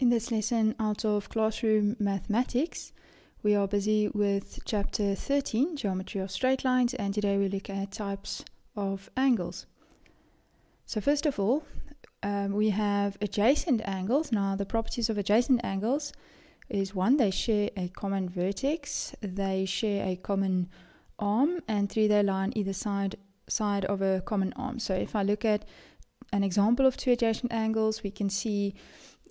In this lesson out of classroom mathematics, we are busy with chapter 13, geometry of straight lines, and today we look at types of angles. So first of all, um, we have adjacent angles. Now the properties of adjacent angles is one, they share a common vertex, they share a common arm, and three, they lie on either side, side of a common arm. So if I look at an example of two adjacent angles, we can see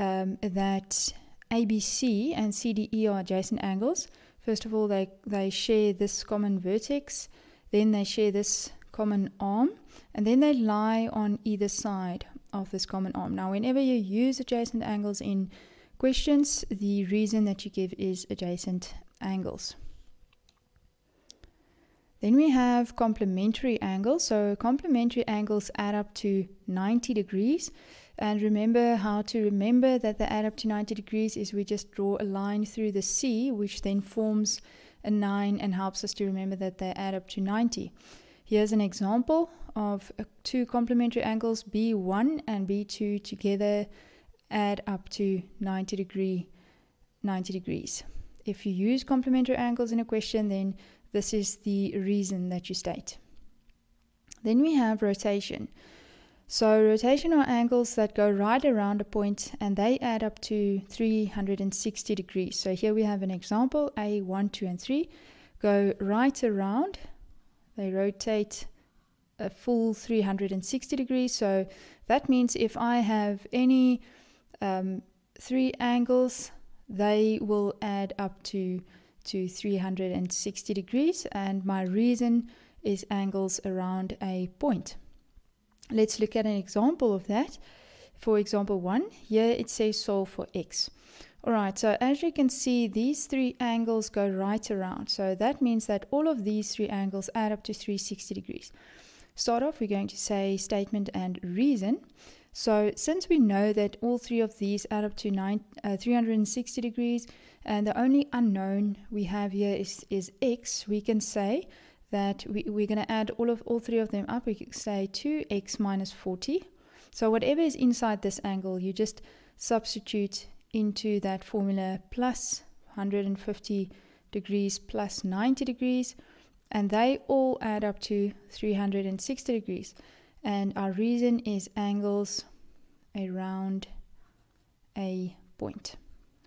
um, that ABC and CDE are adjacent angles. First of all, they, they share this common vertex, then they share this common arm, and then they lie on either side of this common arm. Now, whenever you use adjacent angles in questions, the reason that you give is adjacent angles. Then we have complementary angles. So complementary angles add up to 90 degrees. And remember how to remember that they add up to 90 degrees is we just draw a line through the C, which then forms a 9 and helps us to remember that they add up to 90. Here's an example of uh, two complementary angles, B1 and B2 together add up to 90 degree 90 degrees. If you use complementary angles in a question, then this is the reason that you state. Then we have rotation. So rotation are angles that go right around a point and they add up to 360 degrees. So here we have an example, A1, 2 and 3 go right around. They rotate a full 360 degrees. So that means if I have any um, three angles, they will add up to to 360 degrees and my reason is angles around a point. Let's look at an example of that. For example one, here it says solve for x. Alright, so as you can see, these three angles go right around. So that means that all of these three angles add up to 360 degrees. Start off, we're going to say statement and reason. So since we know that all three of these add up to nine, uh, 360 degrees, and the only unknown we have here is, is x, we can say that we, we're going to add all of all three of them up. We can say 2x minus 40. So whatever is inside this angle, you just substitute into that formula plus 150 degrees plus 90 degrees, and they all add up to 360 degrees and our reason is angles around a point.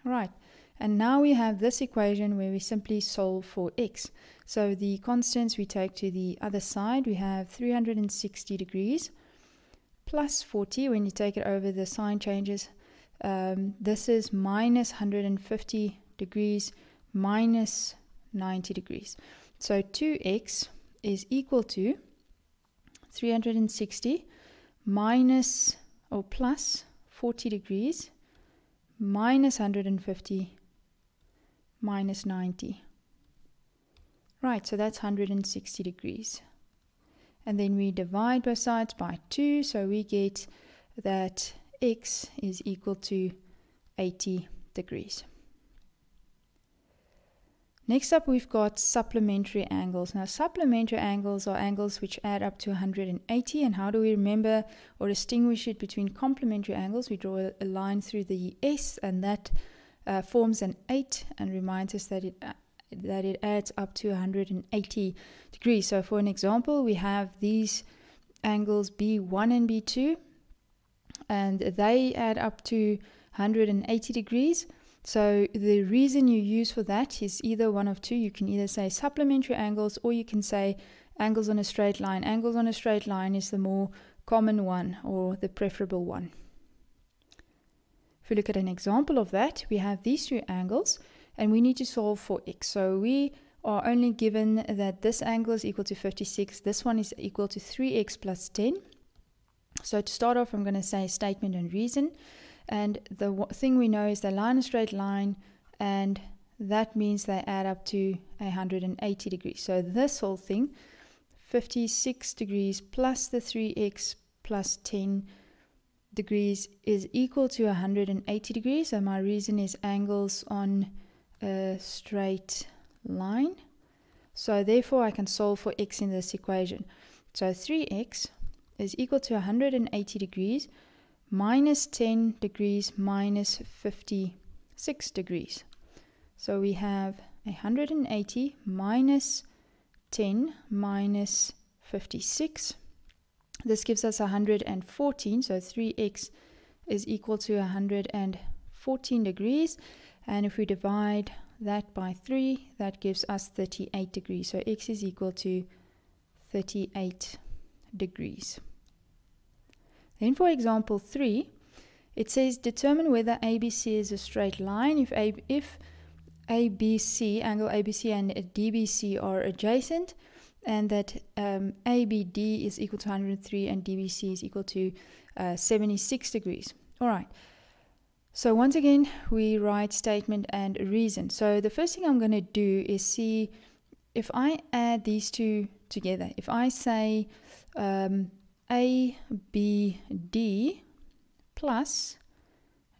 Right, and now we have this equation where we simply solve for x. So the constants we take to the other side, we have 360 degrees plus 40 when you take it over the sign changes. Um, this is minus 150 degrees minus 90 degrees. So 2x is equal to 360 minus or oh, plus 40 degrees minus 150 minus 90. Right, so that's 160 degrees. And then we divide both sides by 2, so we get that x is equal to 80 degrees. Next up, we've got supplementary angles. Now, supplementary angles are angles which add up to 180. And how do we remember or distinguish it between complementary angles? We draw a line through the S, and that uh, forms an 8 and reminds us that it, uh, that it adds up to 180 degrees. So, for an example, we have these angles B1 and B2, and they add up to 180 degrees. So the reason you use for that is either one of two. You can either say supplementary angles or you can say angles on a straight line. Angles on a straight line is the more common one or the preferable one. If we look at an example of that, we have these two angles and we need to solve for x. So we are only given that this angle is equal to 56, this one is equal to 3x plus 10. So to start off, I'm going to say statement and reason. And the thing we know is they line a straight line, and that means they add up to 180 degrees. So this whole thing, 56 degrees plus the 3x plus 10 degrees is equal to 180 degrees. So my reason is angles on a straight line. So therefore I can solve for x in this equation. So 3x is equal to 180 degrees minus 10 degrees minus 56 degrees. So we have 180 minus 10 minus 56. This gives us 114, so 3x is equal to 114 degrees. And if we divide that by 3, that gives us 38 degrees. So x is equal to 38 degrees. Then for example 3, it says determine whether ABC is a straight line if, a, if ABC, angle ABC and DBC are adjacent and that um, ABD is equal to 103 and DBC is equal to uh, 76 degrees. All right. So once again, we write statement and reason. So the first thing I'm going to do is see if I add these two together. If I say um, ABD plus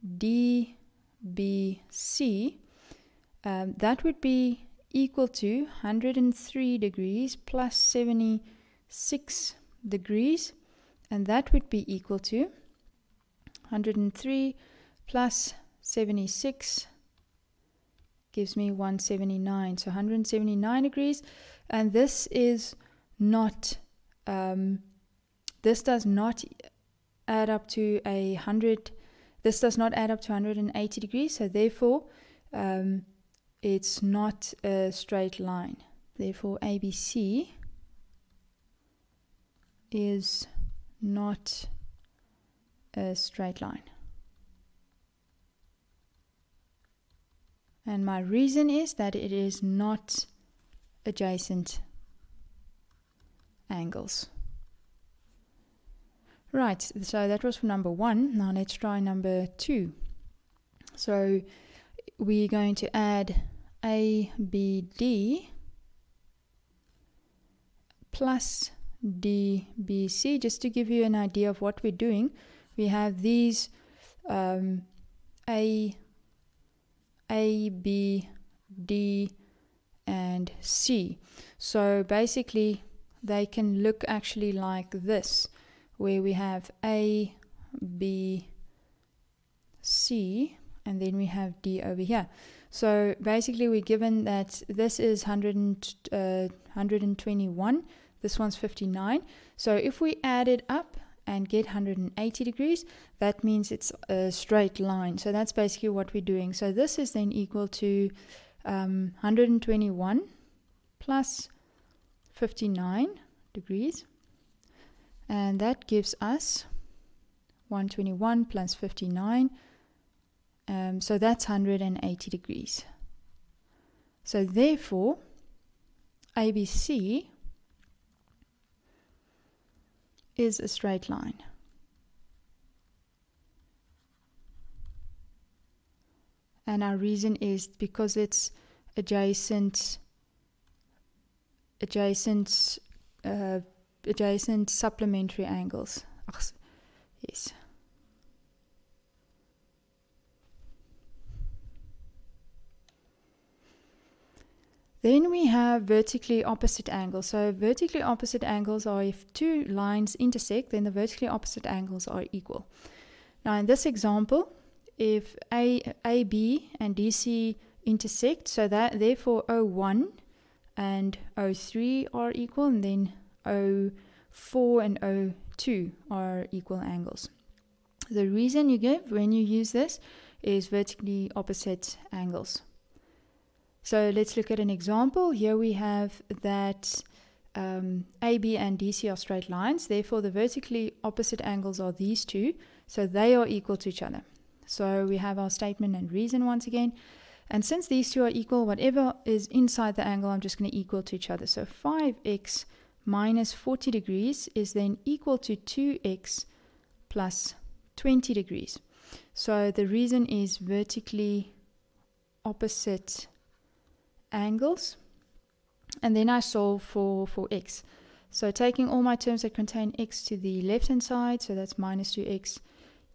DBC, um, that would be equal to 103 degrees plus 76 degrees, and that would be equal to 103 plus 76 gives me 179. So 179 degrees, and this is not um, this does not add up to a hundred. This does not add up to 180 degrees. So therefore, um, it's not a straight line. Therefore, ABC is not a straight line. And my reason is that it is not adjacent angles. Right, so that was for number one. Now let's try number two. So we're going to add ABD plus DBC. Just to give you an idea of what we're doing, we have these um, A, A, B, D, and C. So basically, they can look actually like this where we have A, B, C, and then we have D over here. So basically we're given that this is 100 and, uh, 121, this one's 59. So if we add it up and get 180 degrees, that means it's a straight line. So that's basically what we're doing. So this is then equal to um, 121 plus 59 degrees and that gives us 121 plus 59 um, so that's 180 degrees so therefore ABC is a straight line and our reason is because it's adjacent adjacent uh, adjacent supplementary angles. Yes. Then we have vertically opposite angles. So vertically opposite angles are if two lines intersect, then the vertically opposite angles are equal. Now in this example, if A, AB and DC intersect, so that therefore O1 and O3 are equal, and then O4 and O2 are equal angles. The reason you give when you use this is vertically opposite angles. So let's look at an example. Here we have that um, AB and DC are straight lines. Therefore, the vertically opposite angles are these two. So they are equal to each other. So we have our statement and reason once again. And since these two are equal, whatever is inside the angle, I'm just going to equal to each other. So 5x minus 40 degrees is then equal to 2x plus 20 degrees. So the reason is vertically opposite angles. And then I solve for, for x. So taking all my terms that contain x to the left-hand side, so that's minus 2x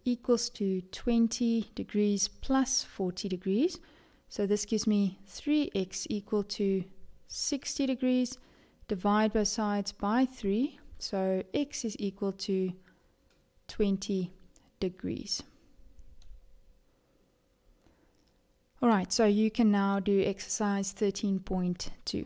equals to 20 degrees plus 40 degrees. So this gives me 3x equal to 60 degrees divide both sides by 3. So x is equal to 20 degrees. All right, so you can now do exercise 13.2.